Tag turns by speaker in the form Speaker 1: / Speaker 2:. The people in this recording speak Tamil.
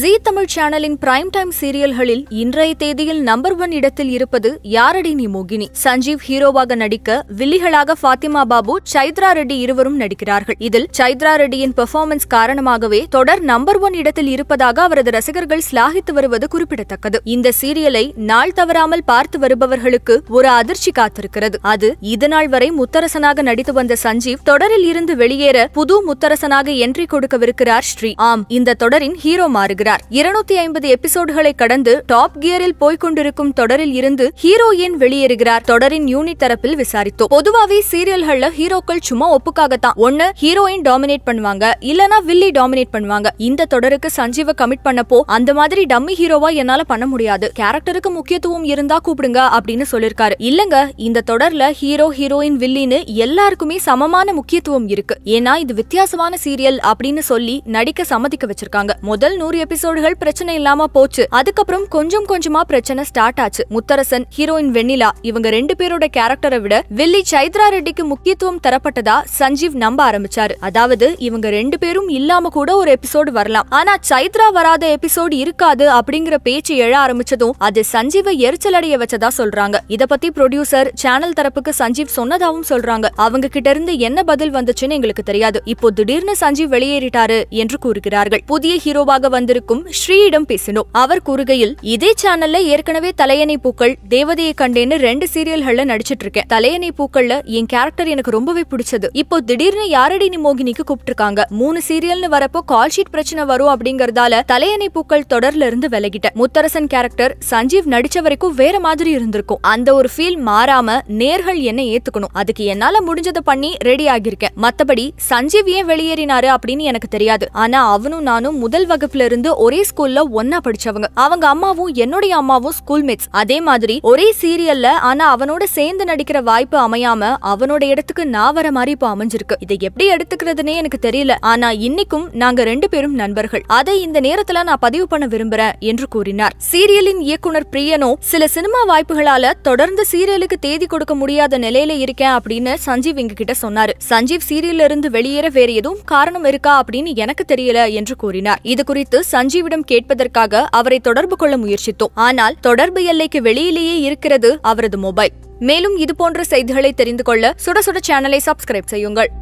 Speaker 1: ஜி தமிழ் சேனலின் பிரைம் டைம் சீரியல்களில் இன்றைய தேதியில் நம்பர் ஒன் இடத்தில் இருப்பது யாரடி நீ மோகினி சஞ்சீவ் ஹீரோவாக நடிக்க வில்லிகளாக ஃபாத்திமா பாபு சைத்ரா ரெட்டி இருவரும் நடிக்கிறார்கள் இதில் சைத்ரா ரெட்டியின் பெர்ஃபார்மன்ஸ் காரணமாகவே தொடர் நம்பர் ஒன் இடத்தில் இருப்பதாக அவரது ரசிகர்கள் ஸ்லாகித்து வருவது குறிப்பிடத்தக்கது இந்த சீரியலை நாள் தவறாமல் பார்த்து வருபவர்களுக்கு ஒரு அதிர்ச்சி காத்திருக்கிறது அது இதுநாள் வரை முத்தரசனாக நடித்து வந்த சஞ்சீவ் தொடரில் இருந்து வெளியேற புது முத்தரசனாக என்ட்ரி கொடுக்கவிருக்கிறார் ஸ்ரீ ஆம் இந்த தொடரின் ஹீரோ மாறுகிறது வருகிறார் இருநூத்தி ஐம்பது எபிசோடுகளை கடந்து டாப் கியரில் போய்கொண்டிருக்கும் தொடரில் இருந்து ஹீரோயின் வெளியேறுகிறார் தொடரின் யூனிட் தரப்பில் விசாரித்தோம் பொதுவாகவே சீரியல்கள்ல ஹீரோக்கள் சும்மா ஒப்புக்காகத்தான் ஒன்னு ஹீரோயின் டாமினேட் பண்ணுவாங்க இல்லனா வில்லி டாமினேட் பண்ணுவாங்க இந்த தொடருக்கு சஞ்சீவ கமிட் பண்ணப்போ அந்த மாதிரி டம்மி ஹீரோவா என்னால பண்ண முடியாது கேரக்டருக்கு முக்கியத்துவம் இருந்தா கூப்பிடுங்க அப்படின்னு சொல்லிருக்காரு இல்லங்க இந்த தொடர்ல ஹீரோ ஹீரோயின் வில்லின்னு எல்லாருக்குமே சமமான முக்கியத்துவம் இருக்கு ஏன்னா இது வித்தியாசமான சீரியல் அப்படின்னு சொல்லி நடிக்க சம்மதிக்க வச்சிருக்காங்க முதல் நூறு எபிசோடுகள் பிரச்சனை இல்லாம போச்சு அதுக்கப்புறம் கொஞ்சம் கொஞ்சமா பிரச்சனை ஸ்டார்ட் ஆச்சு முத்தரசன் ஹீரோயின் வெண்ணிலா இவங்க ரெண்டு பேரோட கேரக்டரை விட வில்லி சைத்ரா ரெட்டிக்கு முக்கியத்துவம் தரப்பட்டதா சஞ்சீவ் நம்ப ஆரம்பிச்சாரு அதாவது இவங்க ரெண்டு பேரும் இல்லாம கூட ஒரு எபிசோடு வரலாம் ஆனா சைத்ரா வராத எபிசோடு இருக்காது அப்படிங்கிற பேச்சு எழ ஆரம்பிச்சதும் அது சஞ்சீவை எரிச்சல் அடைய வச்சதா சொல்றாங்க இத பத்தி ப்ரொடியூசர் சேனல் தரப்புக்கு சஞ்சீவ் சொன்னதாவும் சொல்றாங்க அவங்க கிட்ட இருந்து என்ன பதில் வந்துச்சுன்னு எங்களுக்கு தெரியாது இப்போ திடீர்னு சஞ்சீவ் வெளியேறிட்டாரு என்று கூறுகிறார்கள் புதிய ஹீரோவாக வந்திருக்கும் இருக்கும் ஸ்ரீயிடம் பேசினோம் அவர் கூறுகையில் இதே சேனல்ல ஏற்கனவே தலையணை பூக்கள் தேவதையை கண்டேன்னு ரெண்டு சீரியல்கள்ல நடிச்சிட்டு இருக்கேன் தலையணை பூக்கள்ல என் கேரக்டர் எனக்கு ரொம்பவே பிடிச்சது இப்போ திடீர்னு யாரடி நீ மோகினிக்கு கூப்பிட்டுருக்காங்க மூணு சீரியல்னு வரப்போ கால் ஷீட் பிரச்சனை வரும் அப்படிங்கறதால தலையணை பூக்கள் தொடர்ல இருந்து விலகிட்டேன் முத்தரசன் கேரக்டர் சஞ்சீவ் நடிச்ச வரைக்கும் வேற மாதிரி இருந்திருக்கும் அந்த ஒரு ஃபீல் மாறாம நேர்கள் என்ன ஏத்துக்கணும் அதுக்கு என்னால முடிஞ்சதை பண்ணி ரெடி ஆகியிருக்கேன் மத்தபடி சஞ்சீவ் ஏன் வெளியேறினாரு அப்படின்னு எனக்கு தெரியாது ஆனா அவனும் நானும் முதல் வகுப்புல இருந்து ஒரே ஸ்கூல்ல ஒன்னா படிச்சவங்க அவங்க அம்மாவும் என்னுடைய அம்மாவும் ஸ்கூல்மேட்ஸ் அதே மாதிரி ஒரே சீரியல்ல ஆனா அவனோட சேர்ந்து நடிக்கிற வாய்ப்பு அமையாம அவனோட இடத்துக்கு நான் வர மாதிரி இப்ப அமைஞ்சிருக்கு இதை எப்படி எடுத்துக்கிறதுனே எனக்கு தெரியல ஆனா இன்னைக்கும் நாங்க ரெண்டு பேரும் நண்பர்கள் அதை இந்த நேரத்துல நான் பதிவு பண்ண விரும்புறேன் என்று கூறினார் சீரியலின் இயக்குனர் பிரியனோ சில சினிமா வாய்ப்புகளால தொடர்ந்து சீரியலுக்கு தேதி கொடுக்க முடியாத நிலையில இருக்கேன் அப்படின்னு சஞ்சீவ் எங்க கிட்ட சொன்னாரு சஞ்சீவ் சீரியல்ல இருந்து வெளியேற வேற எதுவும் காரணம் இருக்கா அப்படின்னு எனக்கு தெரியல என்று கூறினார் இது குறித்து சஞ்சீவிடம் கேட்பதற்காக அவரை தொடர்பு கொள்ள முயற்சித்தோம் ஆனால் தொடர்பு எல்லைக்கு வெளியிலேயே இருக்கிறது அவரது மொபைல் மேலும் இதுபோன்ற செய்திகளை தெரிந்து கொள்ள சுட சுட சேனலை சப்ஸ்கிரைப் செய்யுங்கள்